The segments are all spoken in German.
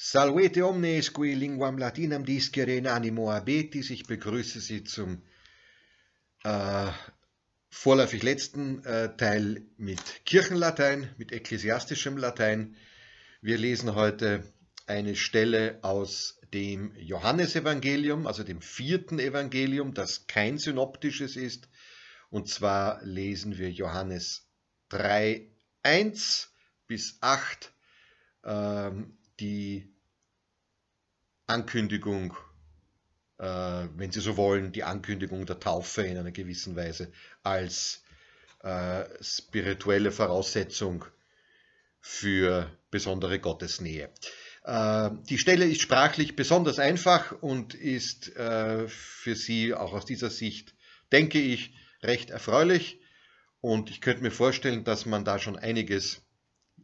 Salvete omnes qui linguam latinam discere in animo abetis. Ich begrüße Sie zum äh, vorläufig letzten äh, Teil mit Kirchenlatein, mit ekklesiastischem Latein. Wir lesen heute eine Stelle aus dem Johannesevangelium, also dem vierten Evangelium, das kein synoptisches ist. Und zwar lesen wir Johannes 3, 1 bis 8 die Ankündigung, äh, wenn Sie so wollen, die Ankündigung der Taufe in einer gewissen Weise als äh, spirituelle Voraussetzung für besondere Gottesnähe. Äh, die Stelle ist sprachlich besonders einfach und ist äh, für Sie auch aus dieser Sicht, denke ich, recht erfreulich. Und ich könnte mir vorstellen, dass man da schon einiges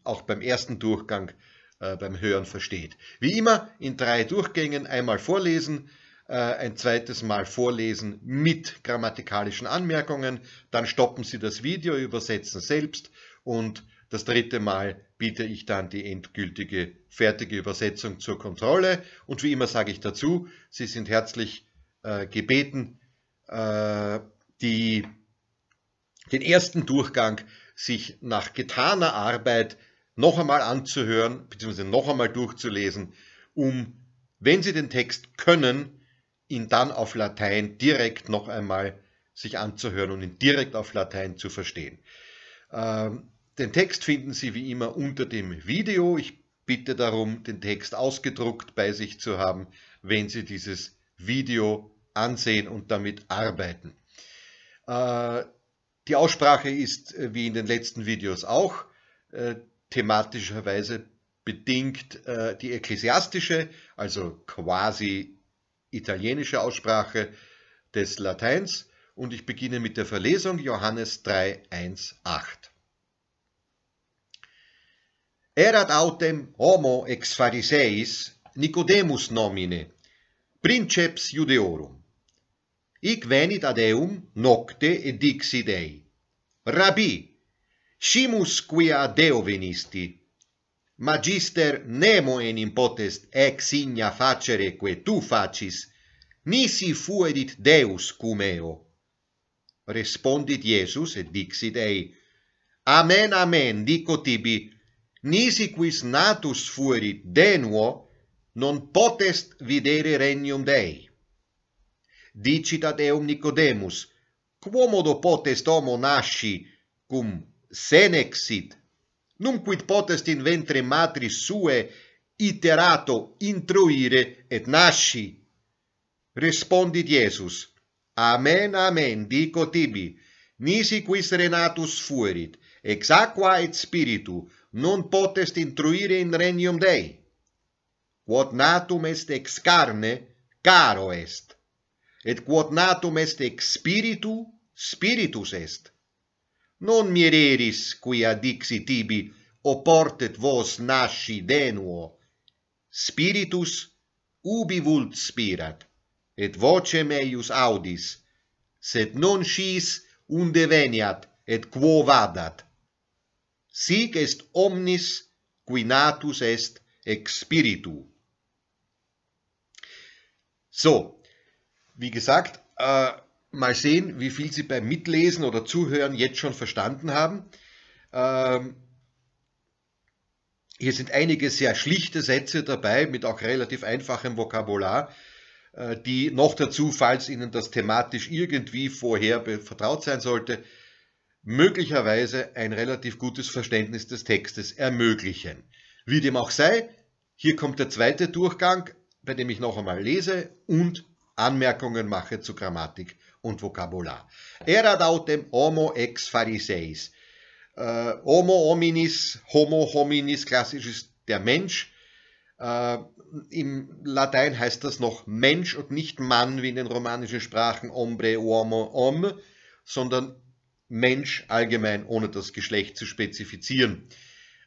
auch beim ersten Durchgang äh, beim Hören versteht. Wie immer in drei Durchgängen einmal vorlesen, äh, ein zweites Mal vorlesen mit grammatikalischen Anmerkungen, dann stoppen Sie das Video, übersetzen selbst und das dritte Mal biete ich dann die endgültige, fertige Übersetzung zur Kontrolle. Und wie immer sage ich dazu, Sie sind herzlich äh, gebeten, äh, die, den ersten Durchgang sich nach getaner Arbeit noch einmal anzuhören bzw. noch einmal durchzulesen, um, wenn Sie den Text können, ihn dann auf Latein direkt noch einmal sich anzuhören und ihn direkt auf Latein zu verstehen. Ähm, den Text finden Sie wie immer unter dem Video. Ich bitte darum, den Text ausgedruckt bei sich zu haben, wenn Sie dieses Video ansehen und damit arbeiten. Äh, die Aussprache ist äh, wie in den letzten Videos auch äh, thematischerweise bedingt äh, die ekklesiastische, also quasi italienische Aussprache des Lateins und ich beginne mit der Verlesung Johannes 3, 1, 8. Erat autem homo ex Phariseis Nicodemus nomine, princeps Judeorum. Ic venit ad eum nocte et dixi Dei, Rabbi, simus quia deo venisti. Magister, nemo enim potest ex igna facere que tu facis, nisi fuedit Deus cum eo. Respondit Iesus et dixit ei, Amen, amen, dico tibi, nisi quis natus fuerit denuo, non potest videre regnum Dei. Dicit ad eum Nicodemus, quomodo potest homo nasci cum senexit. Num quid potest in ventre matri sue iterato intruire et nasci. Respondit Iesus, Amen, amen, dico tibi, nisi quis renatus fuerit, ex aqua et spiritu, non potest intruire in regnum Dei. Quod natum est ex carne, caro est, et quod natum est ex spiritu, spiritus est non miereris quia dixi tibi oportet vos nasci denuo. Spiritus ubi vult spirat, et voce meius audis, sed non scis unde veniat et quo vadat. Sic est omnis qui natus est ex spiritu. So, wie gesagt, äh, uh, Mal sehen, wie viel Sie beim Mitlesen oder Zuhören jetzt schon verstanden haben. Ähm, hier sind einige sehr schlichte Sätze dabei, mit auch relativ einfachem Vokabular, äh, die noch dazu, falls Ihnen das thematisch irgendwie vorher vertraut sein sollte, möglicherweise ein relativ gutes Verständnis des Textes ermöglichen. Wie dem auch sei, hier kommt der zweite Durchgang, bei dem ich noch einmal lese und Anmerkungen mache zur Grammatik und Vokabular. Er hat auch dem Homo ex Pharisäis. Äh, Homo hominis, Homo hominis, klassisch ist der Mensch. Äh, Im Latein heißt das noch Mensch und nicht Mann wie in den romanischen Sprachen hombre, uomo, om, sondern Mensch allgemein, ohne das Geschlecht zu spezifizieren.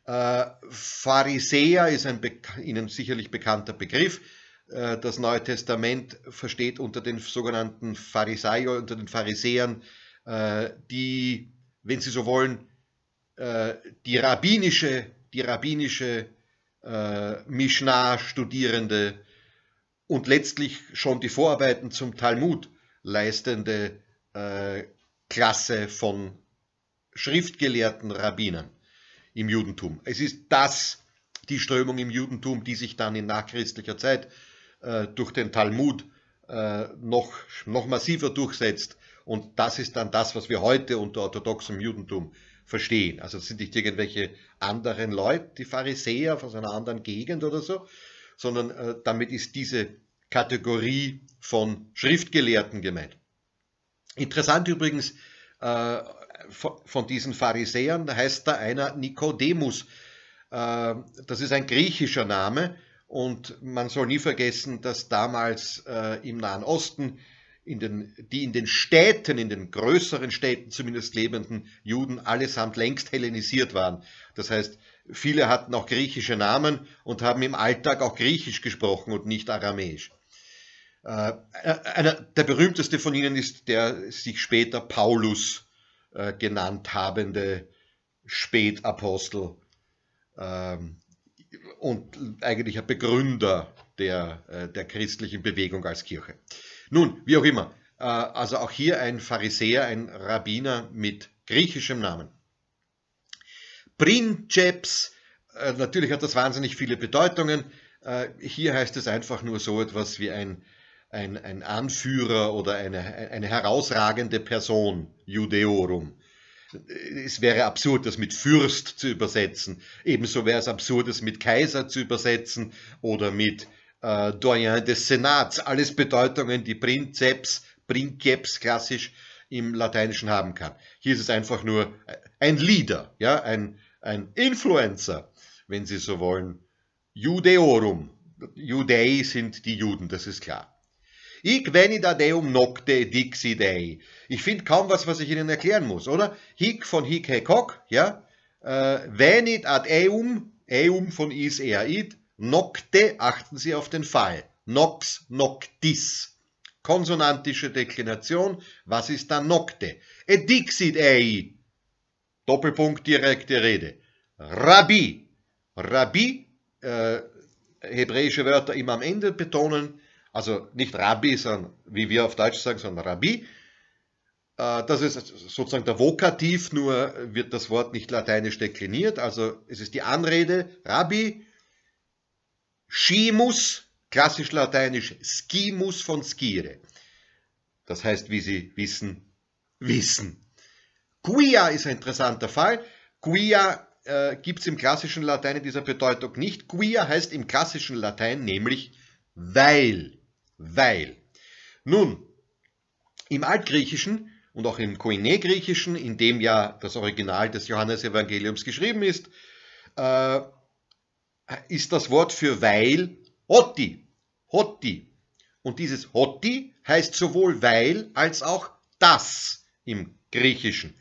Äh, Pharisäer ist ein Be Ihnen sicherlich bekannter Begriff. Äh, das Neue Testament versteht unter den sogenannten Pharisäer, unter den Pharisäern, äh, die, wenn sie so wollen, äh, die rabbinische, die rabbinische Mishnah studierende und letztlich schon die Vorarbeiten zum Talmud leistende Klasse von schriftgelehrten Rabbinern im Judentum. Es ist das die Strömung im Judentum, die sich dann in nachchristlicher Zeit äh, durch den Talmud äh, noch, noch massiver durchsetzt. Und das ist dann das, was wir heute unter orthodoxem Judentum verstehen. Also das sind nicht irgendwelche anderen Leute, die Pharisäer aus einer anderen Gegend oder so, sondern äh, damit ist diese Kategorie von Schriftgelehrten gemeint. Interessant übrigens, äh, von, diesen Pharisäern heißt da einer Nikodemus. Äh, das ist ein griechischer Name und man soll nie vergessen, dass damals äh, im Nahen Osten in den, die in den Städten, in den größeren Städten zumindest lebenden Juden allesamt längst hellenisiert waren. Das heißt, viele hatten auch griechische Namen und haben im Alltag auch griechisch gesprochen und nicht aramäisch. Äh, äh einer, der berühmteste von ihnen ist der sich später Paulus äh, genannt habende Spätapostel. Ähm, und eigentlich ein Begründer der, äh, der christlichen Bewegung als Kirche. Nun, wie auch immer, äh, also auch hier ein Pharisäer, ein Rabbiner mit griechischem Namen. Princeps, äh, natürlich hat das wahnsinnig viele Bedeutungen. Hier heißt es einfach nur so etwas wie ein, ein, ein Anführer oder eine, eine herausragende Person, Judeorum es wäre absurd, das mit Fürst zu übersetzen. Ebenso wäre es absurd, das mit Kaiser zu übersetzen oder mit äh, Doyen des Senats. Alles Bedeutungen, die Prinzeps, Princeps klassisch im Lateinischen haben kann. Hier ist es einfach nur äh, ein Leader, ja, ein, ein Influencer, wenn Sie so wollen. Judeorum. Judei sind die Juden, das ist klar. Hic venit ad nocte dixi dei. Ich finde kaum was, was ich Ihnen erklären muss, oder? Hic von hic hec hoc, ja? Äh, venit ad eum, eum von is er id, nocte, achten Sie auf den Fall, nox noctis. Konsonantische Deklination, was ist dann nocte? Et dixit ei. Doppelpunkt direkte Rede. Rabbi. Rabbi, äh, hebräische Wörter immer am Ende betonen, also nicht Rabbi, sondern wie wir auf Deutsch sagen, sondern Rabbi. Äh, das ist sozusagen der Vokativ, nur wird das Wort nicht lateinisch dekliniert. Also es ist die Anrede Rabbi, Schimus, klassisch lateinisch Schimus von Skire. Das heißt, wie Sie wissen, wissen. Quia ist ein interessanter Fall. Quia äh, gibt es im klassischen Latein in dieser Bedeutung nicht. Quia heißt im klassischen Latein nämlich weil weil. Nun, im Altgriechischen und auch im Koine-Griechischen, in dem ja das Original des Johannesevangeliums geschrieben ist, äh, ist das Wort für weil Hotti. Hotti. Und dieses Hotti heißt sowohl weil als auch das im Griechischen.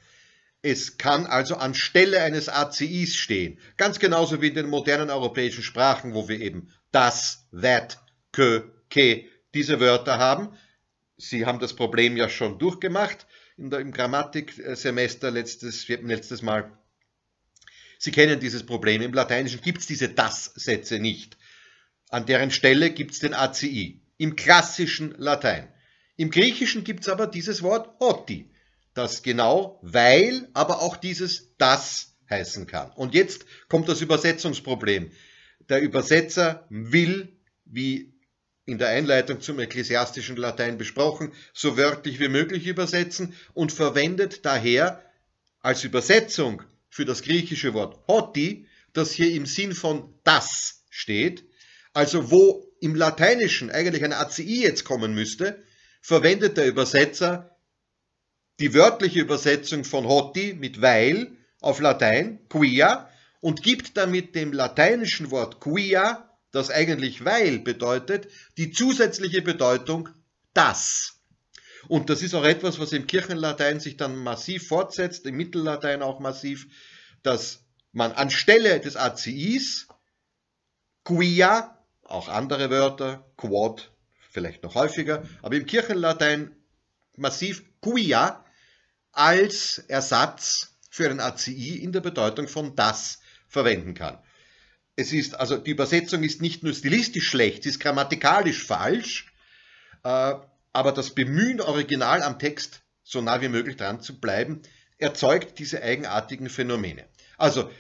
Es kann also anstelle eines ACIs stehen. Ganz genauso wie in den modernen europäischen Sprachen, wo wir eben das, that, kö, ke diese Wörter haben. Sie haben das Problem ja schon durchgemacht der, im Grammatiksemester letztes, letztes Mal. Sie kennen dieses Problem. Im Lateinischen gibt es diese Das-Sätze nicht. An deren Stelle gibt es den ACI. Im klassischen Latein. Im Griechischen gibt es aber dieses Wort Oti, das genau weil, aber auch dieses Das heißen kann. Und jetzt kommt das Übersetzungsproblem. Der Übersetzer will, wie in der Einleitung zum ekklesiastischen Latein besprochen, so wörtlich wie möglich übersetzen und verwendet daher als Übersetzung für das griechische Wort hoti, das hier im Sinn von das steht, also wo im Lateinischen eigentlich ein ACI jetzt kommen müsste, verwendet der Übersetzer die wörtliche Übersetzung von hoti mit weil auf Latein, quia, und gibt damit dem lateinischen Wort quia das eigentlich weil bedeutet, die zusätzliche Bedeutung das. Und das ist auch etwas, was im Kirchenlatein sich dann massiv fortsetzt, im Mittellatein auch massiv, dass man anstelle des ACIs quia, auch andere Wörter, quod, vielleicht noch häufiger, aber im Kirchenlatein massiv quia als Ersatz für ein ACI in der Bedeutung von das verwenden kann es ist, also die Übersetzung ist nicht nur stilistisch schlecht, sie ist grammatikalisch falsch, äh, aber das Bemühen, original am Text so nah wie möglich dran zu bleiben, erzeugt diese eigenartigen Phänomene. Also,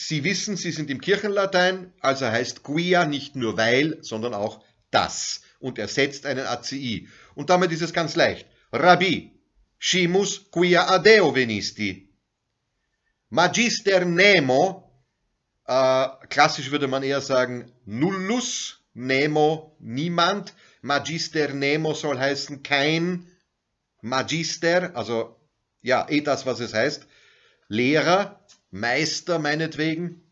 Sie wissen, Sie sind im Kirchenlatein, also heißt quia nicht nur weil, sondern auch das und ersetzt einen ACI. Und damit ist es ganz leicht. Rabbi, scimus quia adeo venisti. Magister nemo äh, klassisch würde man eher sagen Nullus, Nemo, niemand. Magister Nemo soll heißen kein Magister, also ja, eh das, was es heißt. Lehrer, Meister meinetwegen.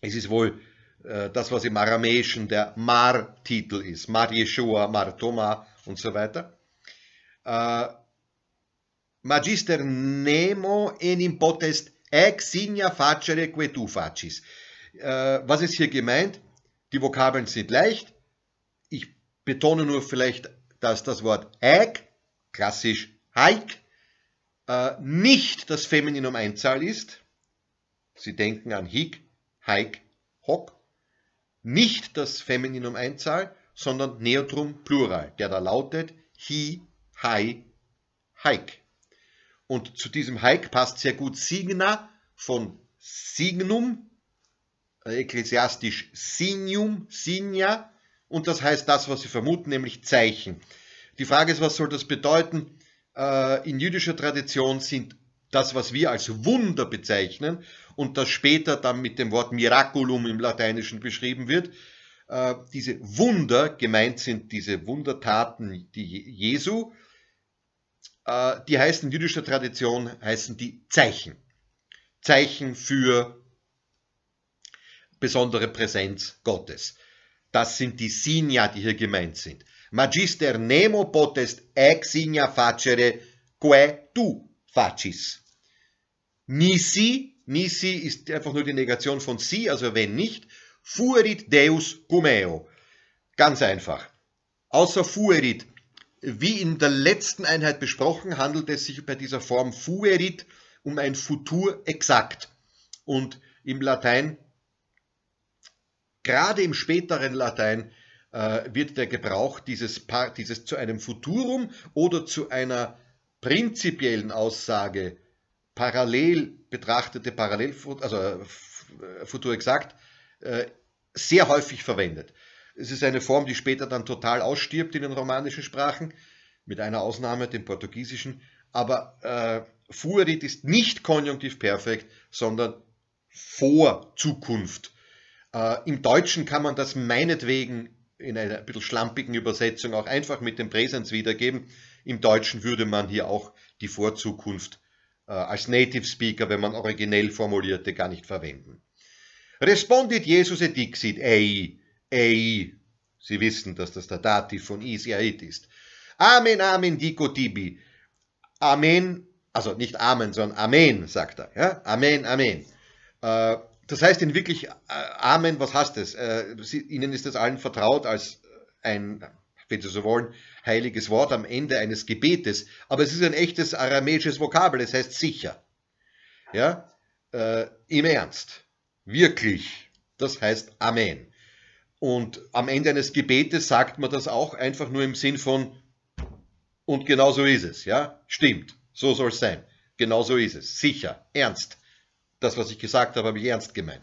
Es ist wohl äh, das, was im Aramäischen der Mar-Titel ist. Mar Yeshua, Mar Toma und so weiter. Äh, Magister Nemo enim potest signa facere que tu facis. Äh, was ist hier gemeint? Die Vokabeln sind leicht. Ich betone nur vielleicht, dass das Wort eig, klassisch Heik, äh, nicht das Femininum Einzahl ist. Sie denken an hik, Heik, hock. Nicht das Femininum Einzahl, sondern Neotrum Plural, der da lautet hi, hai, Heik. Und zu diesem Hike passt sehr gut Signa von Signum, äh, ekklesiastisch Signum, Signa, und das heißt das, was sie vermuten, nämlich Zeichen. Die Frage ist, was soll das bedeuten? Äh, in jüdischer Tradition sind das, was wir als Wunder bezeichnen und das später dann mit dem Wort Miraculum im Lateinischen beschrieben wird, äh, diese Wunder, gemeint sind diese Wundertaten die Jesu, äh, die heißen in jüdischer Tradition, heißen die Zeichen. Zeichen für besondere Präsenz Gottes. Das sind die Signa, die hier gemeint sind. Magister nemo potest ex signa facere, que tu facis. Nisi, nisi ist einfach nur die Negation von si, also wenn nicht, fuerit deus cumeo. Ganz einfach. Außer fuerit wie in der letzten Einheit besprochen, handelt es sich bei dieser Form fuerit um ein Futur exakt. Und im Latein, gerade im späteren Latein, äh, wird der Gebrauch dieses, dieses zu einem Futurum oder zu einer prinzipiellen Aussage parallel betrachtete Parallel, also äh, Futur exakt, äh, sehr häufig verwendet. Es ist eine Form, die später dann total ausstirbt in den romanischen Sprachen, mit einer Ausnahme, dem portugiesischen. Aber äh, Fuerit ist nicht konjunktiv perfekt, sondern vor Zukunft. Äh, Im Deutschen kann man das meinetwegen in einer ein bisschen schlampigen Übersetzung auch einfach mit dem Präsens wiedergeben. Im Deutschen würde man hier auch die Vorzukunft äh, als Native Speaker, wenn man originell formulierte, gar nicht verwenden. Respondit Jesus et dixit, ei, Ei. Sie wissen, dass das der Dativ von Is ist. Amen, Amen, Dico Tibi. Amen, also nicht Amen, sondern Amen, sagt er. Ja? Amen, Amen. Äh, das heißt in wirklich, äh, Amen, was heißt das? Äh, Ihnen ist das allen vertraut als ein, wenn Sie so wollen, heiliges Wort am Ende eines Gebetes. Aber es ist ein echtes aramäisches Vokabel, es heißt sicher. Ja? Im Ernst. Wirklich. Das heißt Amen. Und am Ende eines Gebetes sagt man das auch einfach nur im Sinn von, und genau so ist es, ja, stimmt, so soll es sein, genau so ist es, sicher, ernst. Das, was ich gesagt habe, habe ich ernst gemeint.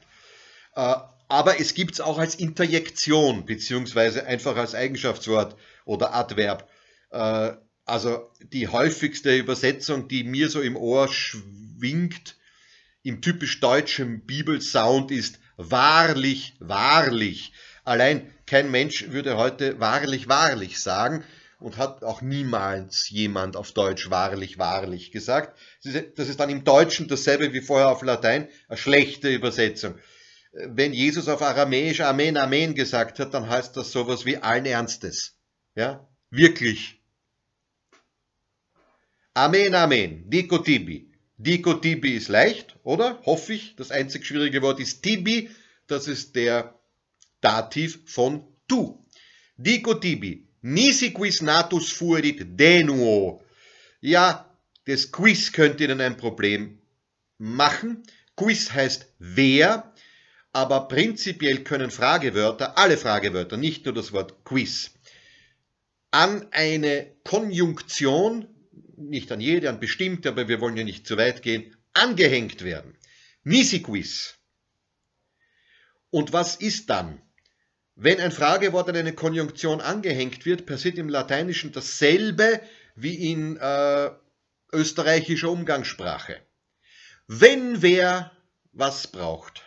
Äh, aber es gibt es auch als Interjektion, beziehungsweise einfach als Eigenschaftswort oder Adverb. Äh, also die häufigste Übersetzung, die mir so im Ohr schwingt, im typisch deutschen Bibelsound ist wahrlich, wahrlich. Allein kein Mensch würde heute wahrlich, wahrlich sagen und hat auch niemals jemand auf Deutsch wahrlich, wahrlich gesagt. Das ist dann im Deutschen dasselbe wie vorher auf Latein, eine schlechte Übersetzung. Wenn Jesus auf Aramäisch Amen, Amen gesagt hat, dann heißt das sowas wie allen Ernstes. Ja, wirklich. Amen, Amen, Dico Tibi. Dico Tibi ist leicht, oder? Hoffe ich. Das einzig schwierige Wort ist Tibi. Das ist der Dativ von tu. Dico tibi, nisi quis natus fuerit denuo. Ja, das Quiz könnte Ihnen ein Problem machen. Quiz heißt wer, aber prinzipiell können Fragewörter, alle Fragewörter, nicht nur das Wort Quiz, an eine Konjunktion, nicht an jede, an bestimmte, aber wir wollen ja nicht zu weit gehen, angehängt werden. Nisi Quiz. Und was ist dann? Wenn ein Fragewort an eine Konjunktion angehängt wird, passiert im Lateinischen dasselbe wie in äh, österreichischer Umgangssprache. Wenn wer was braucht.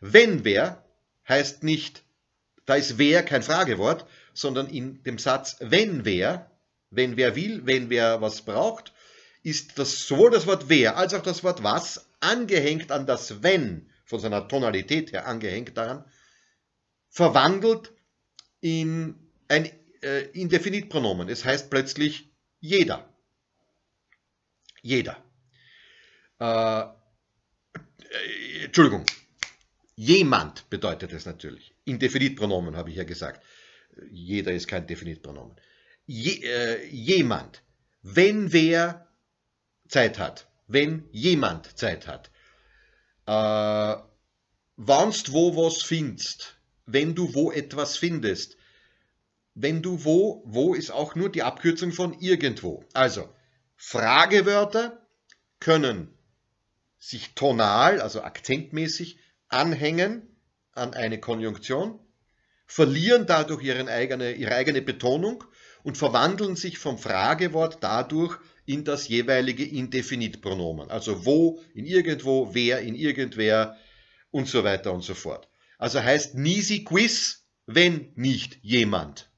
Wenn wer heißt nicht, da ist wer kein Fragewort, sondern in dem Satz wenn wer, wenn wer will, wenn wer was braucht, ist das, sowohl das Wort wer als auch das Wort was angehängt an das wenn, von seiner Tonalität her angehängt daran, verwandelt in ein äh, Indefinitpronomen. Es heißt plötzlich jeder. Jeder. Äh, äh Entschuldigung. Jemand bedeutet es natürlich. Indefinitpronomen habe ich ja gesagt. Jeder ist kein Definitpronomen. Je, äh, jemand. Wenn wer Zeit hat. Wenn jemand Zeit hat. Äh, wannst wo was findest wenn du wo etwas findest. Wenn du wo, wo ist auch nur die Abkürzung von irgendwo. Also, Fragewörter können sich tonal, also akzentmäßig, anhängen an eine Konjunktion, verlieren dadurch eigene, ihre eigene Betonung und verwandeln sich vom Fragewort dadurch in das jeweilige Indefinitpronomen. Also wo in irgendwo, wer in irgendwer und so weiter und so fort. Also heißt Nisi Quiz, wenn nicht jemand.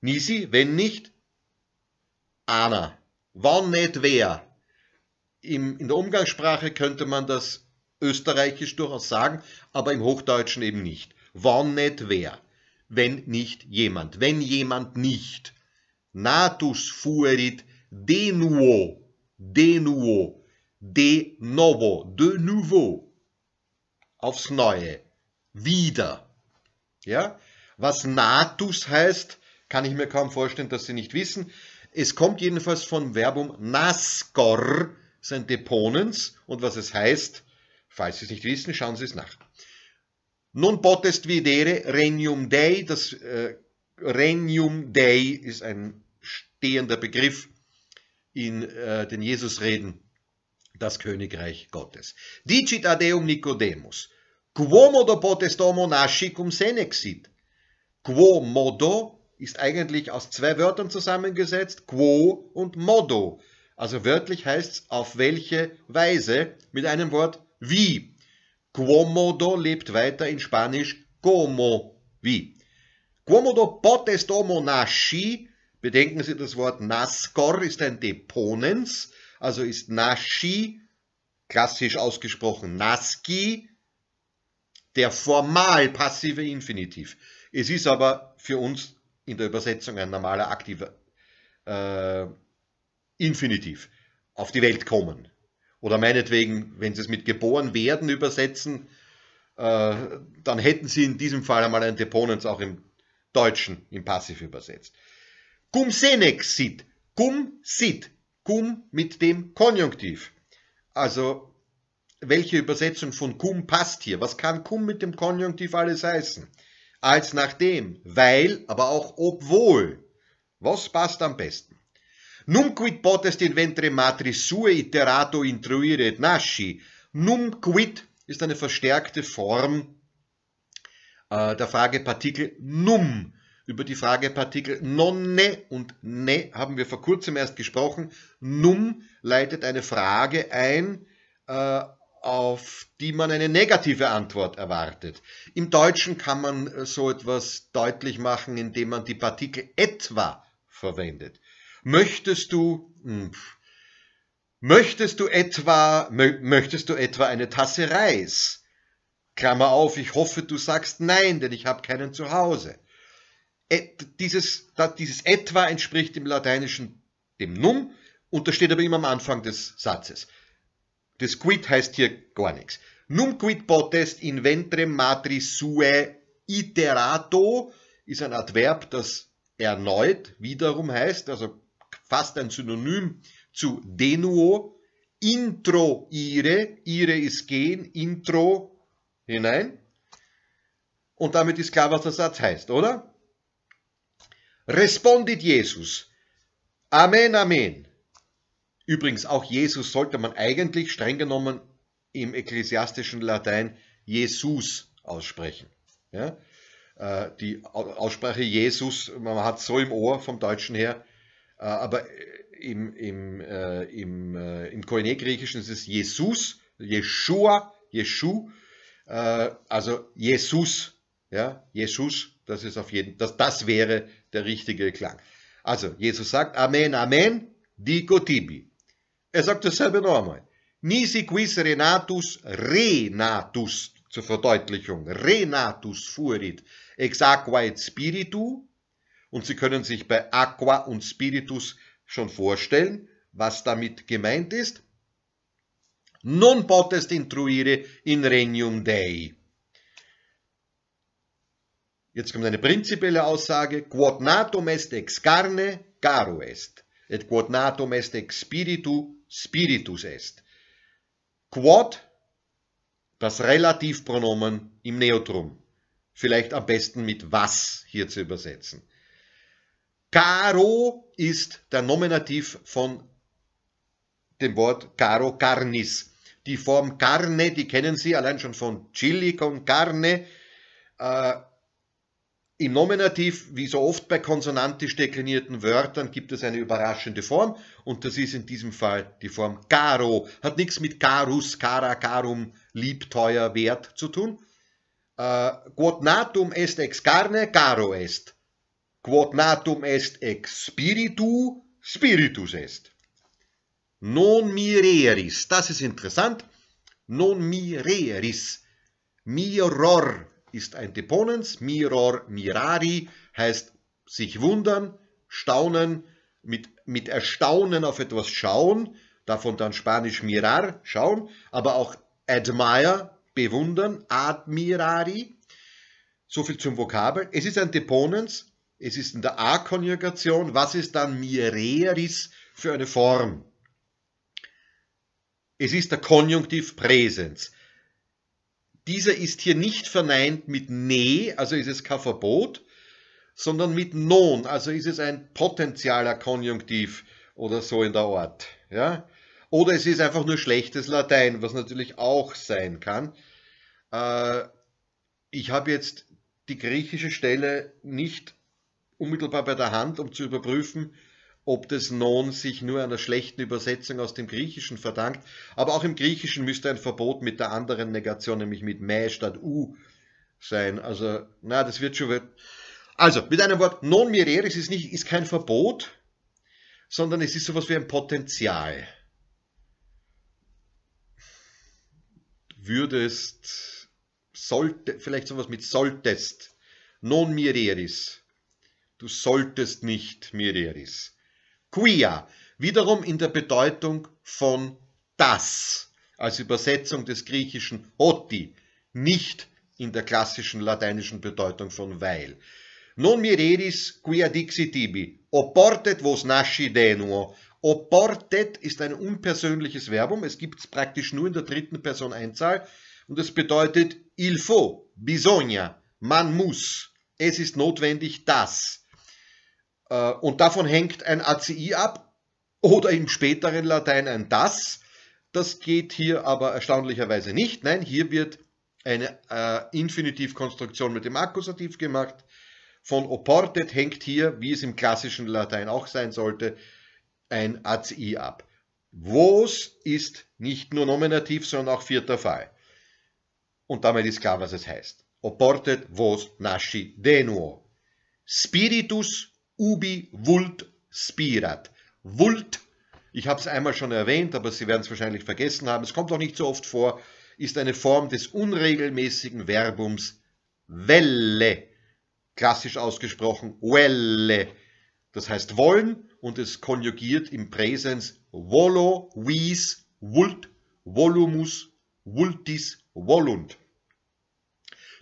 Nisi, wenn nicht Anna. Wann nicht wer. Im, in der Umgangssprache könnte man das österreichisch durchaus sagen, aber im Hochdeutschen eben nicht. Wann nicht wer. Wenn nicht jemand. Wenn jemand nicht. Natus fuerit de nuo. De nuo. De novo. De nouveau. Aufs Neue wieder. Ja? Was natus heißt, kann ich mir kaum vorstellen, dass Sie nicht wissen. Es kommt jedenfalls vom Verbum nascor, sein Deponens, und was es heißt, falls Sie es nicht wissen, schauen Sie es nach. Nun potest videre regnum dei, das äh, regnum dei ist ein stehender Begriff in äh, den Jesusreden, das Königreich Gottes. Dicit adeum Nicodemus, Quo modo nasci cum senexit? Quo modo ist eigentlich aus zwei Wörtern zusammengesetzt, quo und modo. Also wörtlich heißt es auf welche Weise mit einem Wort wie. Quomodo lebt weiter in Spanisch como wie. potest homo nasci, bedenken Sie das Wort nascor ist ein Deponens, also ist nasci, klassisch ausgesprochen nasci der formal passive Infinitiv. Es ist aber für uns in der Übersetzung ein normaler aktiver äh, Infinitiv. Auf die Welt kommen. Oder meinetwegen, wenn Sie es mit geboren werden übersetzen, äh, dann hätten Sie in diesem Fall einmal ein Deponens auch im Deutschen im Passiv übersetzt. Cum senex sit. Cum sit. Cum mit dem Konjunktiv. Also welche Übersetzung von cum passt hier? Was kann cum mit dem Konjunktiv alles heißen? Als nachdem, weil, aber auch obwohl. Was passt am besten? Num quid potest inventre matris sue iterato intruiret nasci. Num quid ist eine verstärkte Form äh, der Fragepartikel num. Über die Fragepartikel nonne und ne haben wir vor kurzem erst gesprochen. Num leitet eine Frage ein, äh, auf die man eine negative Antwort erwartet. Im Deutschen kann man äh, so etwas deutlich machen, indem man die Partikel etwa verwendet. Möchtest du, hm, möchtest du etwa, möchtest du etwa eine Tasse Reis? Klammer auf, ich hoffe, du sagst nein, denn ich habe keinen zu Hause. dieses, dieses etwa entspricht im Lateinischen dem Num und das steht aber immer am Anfang des Satzes. Das quid heißt hier gar nichts. Num quid potest in ventrem matris sue iterato ist ein Adverb, das erneut wiederum heißt, also fast ein Synonym zu denuo, intro ire, ire ist gehen, intro hinein. Und damit ist klar, was der Satz heißt, oder? Respondit Jesus. Amen, Amen. Übrigens, auch Jesus sollte man eigentlich streng genommen im ekklesiastischen Latein Jesus aussprechen. Ja? Äh, die Aussprache Jesus, man hat so im Ohr vom Deutschen her, äh, aber im, im, äh, im, äh, im Koine-Griechischen ist es Jesus, Jeshua, Jeshu, äh, also Jesus, ja, Jesus, das ist auf jeden, das, das wäre der richtige Klang. Also, Jesus sagt Amen, Amen, dico tibi. Er sagt dasselbe noch einmal. Nisi quis Renatus Renatus zur Verdeutlichung. Renatus fuerit ex aqua et spiritu. Und Sie können sich bei aqua und spiritus schon vorstellen, was damit gemeint ist. Non potest intruire in regnum Dei. Jetzt kommt eine prinzipielle Aussage. Quod natum est ex carne, caro est. Et quod natum est ex spiritu, Spiritus est. Quod, das Relativpronomen im Neutrum. Vielleicht am besten mit was hier zu übersetzen. Caro ist der Nominativ von dem Wort caro carnis. Die Form carne, die kennen Sie allein schon von Chili con carne. Äh, im Nominativ, wie so oft bei konsonantisch deklinierten Wörtern, gibt es eine überraschende Form und das ist in diesem Fall die Form caro. Hat nichts mit carus, cara, carum, lieb, teuer, wert zu tun. Äh, quod natum est ex carne, caro est. Quod natum est ex spiritu, spiritus est. Non mireris, das ist interessant. Non mireris. Miror ist ein Deponens, miror mirari heißt sich wundern, staunen, mit, mit Erstaunen auf etwas schauen, davon dann Spanisch mirar, schauen, aber auch admire, bewundern, admirari. So viel zum Vokabel. Es ist ein Deponens, es ist in der A-Konjugation. Was ist dann mireris für eine Form? Es ist der Konjunktiv Präsens. Dieser ist hier nicht verneint mit ne, also ist es kein Verbot, sondern mit non, also ist es ein potenzieller Konjunktiv oder so in der Art. Ja? Oder es ist einfach nur schlechtes Latein, was natürlich auch sein kann. Äh, ich habe jetzt die griechische Stelle nicht unmittelbar bei der Hand, um zu überprüfen, ob das Non sich nur einer schlechten Übersetzung aus dem Griechischen verdankt, aber auch im Griechischen müsste ein Verbot mit der anderen Negation, nämlich mit mä statt u, sein. Also, na, das wird schon. Also, mit einem Wort, non mireris ist, nicht, ist kein Verbot, sondern es ist sowas wie ein Potenzial. Würdest, sollte, vielleicht sowas mit solltest, non mireris. Du solltest nicht mireris quia, wiederum in der Bedeutung von das, als Übersetzung des griechischen oti, nicht in der klassischen lateinischen Bedeutung von weil. Non mireris quia dixi tibi, oportet vos nasci denuo. Oportet ist ein unpersönliches Verbum, es gibt es praktisch nur in der dritten Person Einzahl und es bedeutet il faut, bisogna, man muss, es ist notwendig, dass. Äh, und davon hängt ein ACI ab oder im späteren Latein ein das. Das geht hier aber erstaunlicherweise nicht. Nein, hier wird eine äh, Infinitivkonstruktion mit dem Akkusativ gemacht. Von oportet hängt hier, wie es im klassischen Latein auch sein sollte, ein ACI ab. Vos ist nicht nur Nominativ, sondern auch vierter Fall. Und damit ist klar, was es heißt. Oportet vos nasci denuo. Spiritus ubi vult spirat. Vult, ich habe es einmal schon erwähnt, aber Sie werden es wahrscheinlich vergessen haben, es kommt auch nicht so oft vor, ist eine Form des unregelmäßigen Verbums welle, klassisch ausgesprochen welle. Das heißt wollen und es konjugiert im Präsens volo, vis, vult, volumus, vultis, volunt.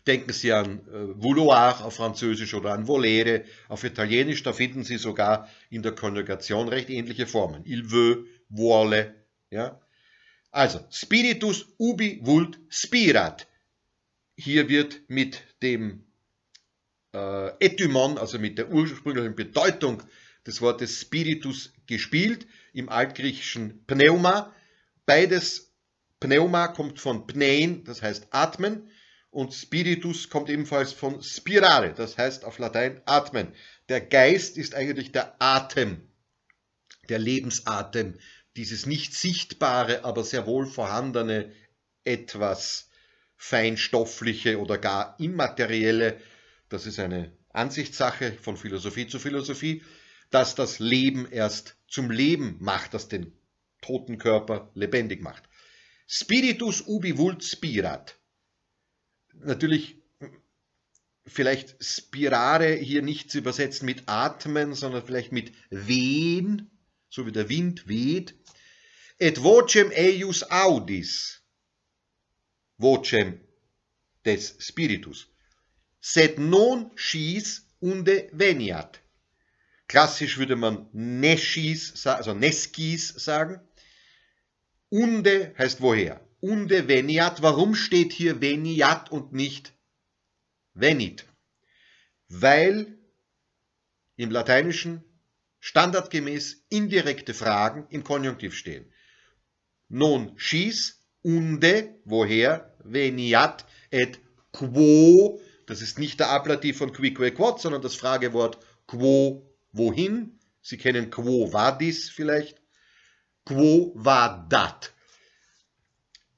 Denken Sie an äh, Vouloir auf Französisch oder an Volere auf Italienisch, da finden Sie sogar in der Konjugation recht ähnliche Formen. Il veut, vuole. Ja? Also, Spiritus ubi vult spirat. Hier wird mit dem äh, Etymon, also mit der ursprünglichen Bedeutung des Wortes Spiritus gespielt, im altgriechischen Pneuma. Beides, Pneuma kommt von Pnein, das heißt atmen, und Spiritus kommt ebenfalls von Spirale, das heißt auf Latein atmen. Der Geist ist eigentlich der Atem, der Lebensatem, dieses nicht sichtbare, aber sehr wohl vorhandene etwas feinstoffliche oder gar immaterielle, das ist eine Ansichtssache von Philosophie zu Philosophie, dass das Leben erst zum Leben macht, das den toten Körper lebendig macht. Spiritus ubi vult spirat natürlich hm, vielleicht Spirare hier nicht zu übersetzen mit atmen, sondern vielleicht mit wehen, so wie der Wind weht. Et vocem eius audis, vocem des Spiritus, sed non schis unde veniat. Klassisch würde man neschis, also neskis sagen. Unde heißt woher unde veniat. Warum steht hier veniat und nicht venit? Weil im Lateinischen standardgemäß indirekte Fragen im Konjunktiv stehen. Non schieß, unde, woher, veniat, et quo, das ist nicht der Ablativ von quique quod, sondern das Fragewort quo, wohin. Sie kennen quo vadis vielleicht. Quo vadat.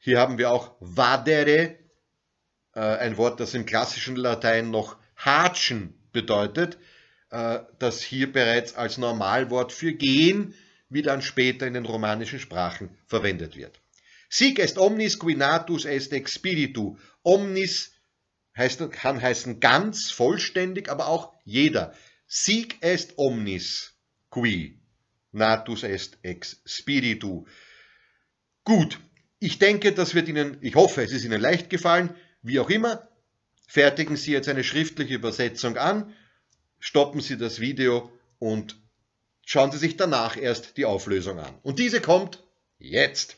Hier haben wir auch vadere, äh, ein Wort, das im klassischen Latein noch hatschen bedeutet, äh, das hier bereits als Normalwort für gehen, wie dann später in den romanischen Sprachen verwendet wird. Sic est omnis qui natus est expiritu. Omnis heißt, kann heißen ganz, vollständig, aber auch jeder. Sic est omnis qui natus est ex spiritu. Gut, ich denke, das wird Ihnen, ich hoffe, es ist Ihnen leicht gefallen. Wie auch immer, fertigen Sie jetzt eine schriftliche Übersetzung an, stoppen Sie das Video und schauen Sie sich danach erst die Auflösung an. Und diese kommt jetzt.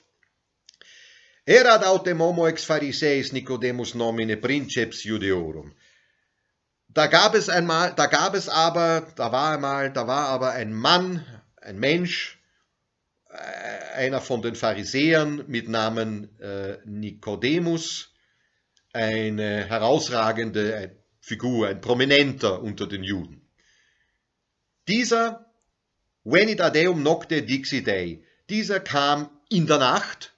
Erat autem homo ex Pharisäis Nicodemus nomine princeps judeorum. Da gab es einmal, da gab es aber, da war einmal, da war aber ein Mann, ein Mensch, äh, einer von den Pharisäern mit Namen äh, Nikodemus, eine herausragende äh, Figur, ein prominenter unter den Juden. Dieser, venit adeum nocte dixi dei, dieser kam in der Nacht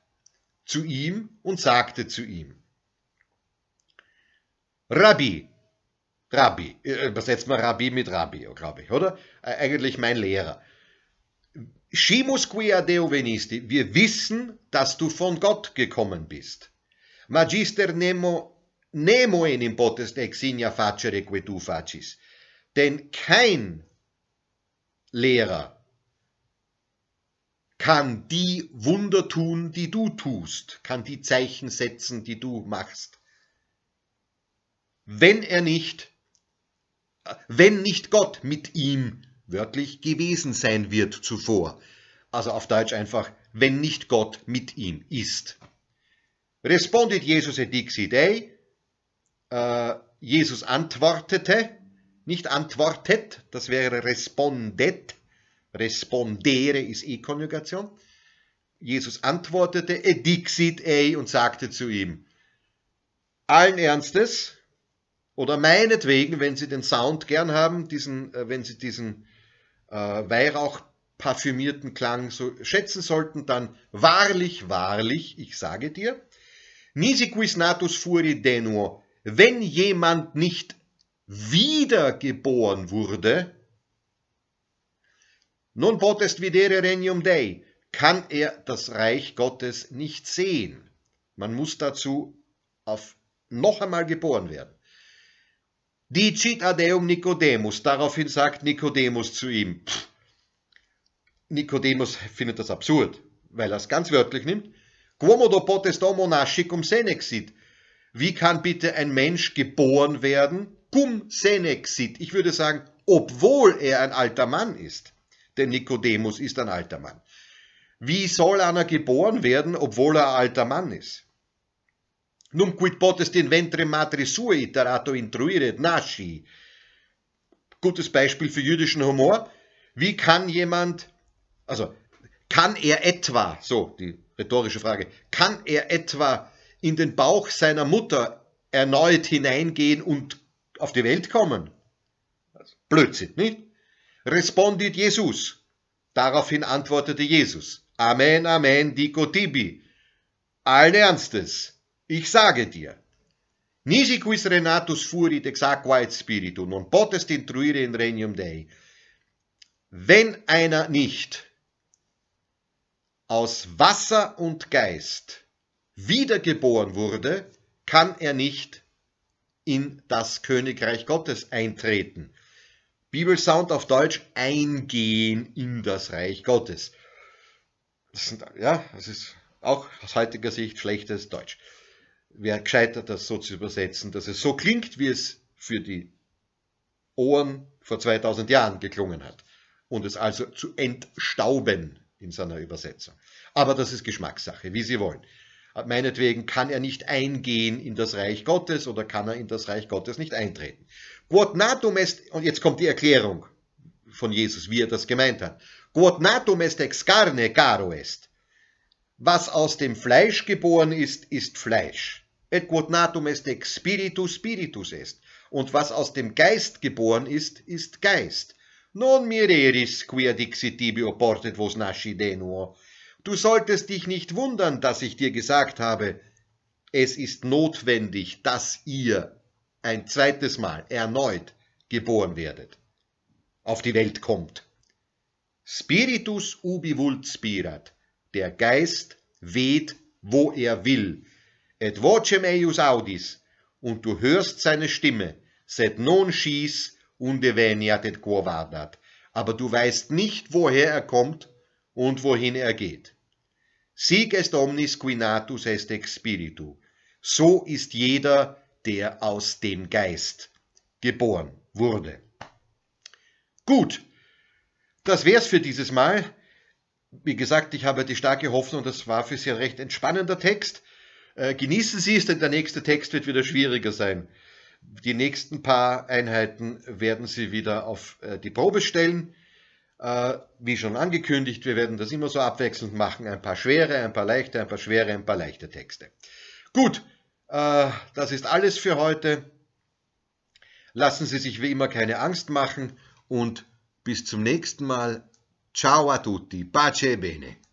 zu ihm und sagte zu ihm, Rabbi, Rabbi, äh, übersetzt man Rabbi mit Rabbi, glaube ich, oder? Eigentlich mein Lehrer. Scimus quia Deo venisti, wir wissen, dass du von Gott gekommen bist. Magister nemo, nemo enim potest exinia facere que tu facis. Denn kein Lehrer kann die Wunder tun, die du tust, kann die Zeichen setzen, die du machst, wenn er nicht, wenn nicht Gott mit ihm wörtlich gewesen sein wird zuvor. Also auf Deutsch einfach, wenn nicht Gott mit ihm ist. Respondet Jesus et dixi Dei. Äh, Jesus antwortete, nicht antwortet, das wäre respondet. Respondere ist E-Konjugation. Eh Jesus antwortete edixit dixit ei und sagte zu ihm, allen Ernstes, oder meinetwegen, wenn Sie den Sound gern haben, diesen, äh, wenn Sie diesen äh, Weihrauch parfümierten Klang so schätzen sollten, dann wahrlich, wahrlich, ich sage dir, Nisi quis natus furi denuo, wenn jemand nicht wiedergeboren wurde, nun potest videre regnum Dei, kann er das Reich Gottes nicht sehen. Man muss dazu auf noch einmal geboren werden. Dicit adeum Nicodemus. Daraufhin sagt Nicodemus zu ihm. Nicodemus findet das absurd, weil er es ganz wörtlich nimmt. Quomodo potest homo nascicum senexit. Wie kann bitte ein Mensch geboren werden? Cum senexit. Ich würde sagen, obwohl er ein alter Mann ist. Denn Nicodemus ist ein alter Mann. Wie soll einer geboren werden, obwohl er ein alter Mann ist? Num quid potest inventre matri sui iterato intruiret nasci. Gutes Beispiel für jüdischen Humor. Wie kann jemand, also kann er etwa, so die rhetorische Frage, kann er etwa in den Bauch seiner Mutter erneut hineingehen und auf die Welt kommen? Blödsinn, nicht? Respondit Jesus. Daraufhin antwortete Jesus. Amen, Amen, dico tibi. Allen Ernstes, ich sage dir, nisi quis Renatus furit ex aqua et spiritu, non potest intruire in regnum Dei. Wenn einer nicht aus Wasser und Geist wiedergeboren wurde, kann er nicht in das Königreich Gottes eintreten. Bibelsound auf Deutsch eingehen in das Reich Gottes. Das sind, ja, das ist auch aus heutiger Sicht schlechtes Deutsch wäre gescheitert, das so zu übersetzen, dass es so klingt, wie es für die Ohren vor 2000 Jahren geklungen hat. Und es also zu entstauben in seiner Übersetzung. Aber das ist Geschmackssache, wie Sie wollen. Meinetwegen kann er nicht eingehen in das Reich Gottes oder kann er in das Reich Gottes nicht eintreten. Quod natum est, und jetzt kommt die Erklärung von Jesus, wie er das gemeint hat. Quod natum est ex carne caro est. Was aus dem Fleisch geboren ist, ist Fleisch. Et quod natum est ex spiritu, spiritus est. Und was aus dem Geist geboren ist, ist Geist. Non mireris, quia dixit tibi oportet vos nasci denuo. Du solltest dich nicht wundern, dass ich dir gesagt habe, es ist notwendig, dass ihr ein zweites Mal erneut geboren werdet, auf die Welt kommt. Spiritus ubi vult spirat. Der Geist weht, wo er will et voce meius audis, und du hörst seine Stimme, sed non schies unde veniat et quo vardat, aber du weißt nicht, woher er kommt und wohin er geht. Sieg est omnis quinatus est ex spiritu. So ist jeder, der aus dem Geist geboren wurde. Gut, das wär's für dieses Mal. Wie gesagt, ich habe die starke Hoffnung, das war für Sie ein recht entspannender Text. Äh, genießen Sie es, denn der nächste Text wird wieder schwieriger sein. Die nächsten paar Einheiten werden Sie wieder auf äh, die Probe stellen. Äh, wie schon angekündigt, wir werden das immer so abwechselnd machen. Ein paar schwere, ein paar leichte, ein paar schwere, ein paar leichte Texte. Gut, äh, das ist alles für heute. Lassen Sie sich wie immer keine Angst machen und bis zum nächsten Mal. Ciao a tutti, pace e bene.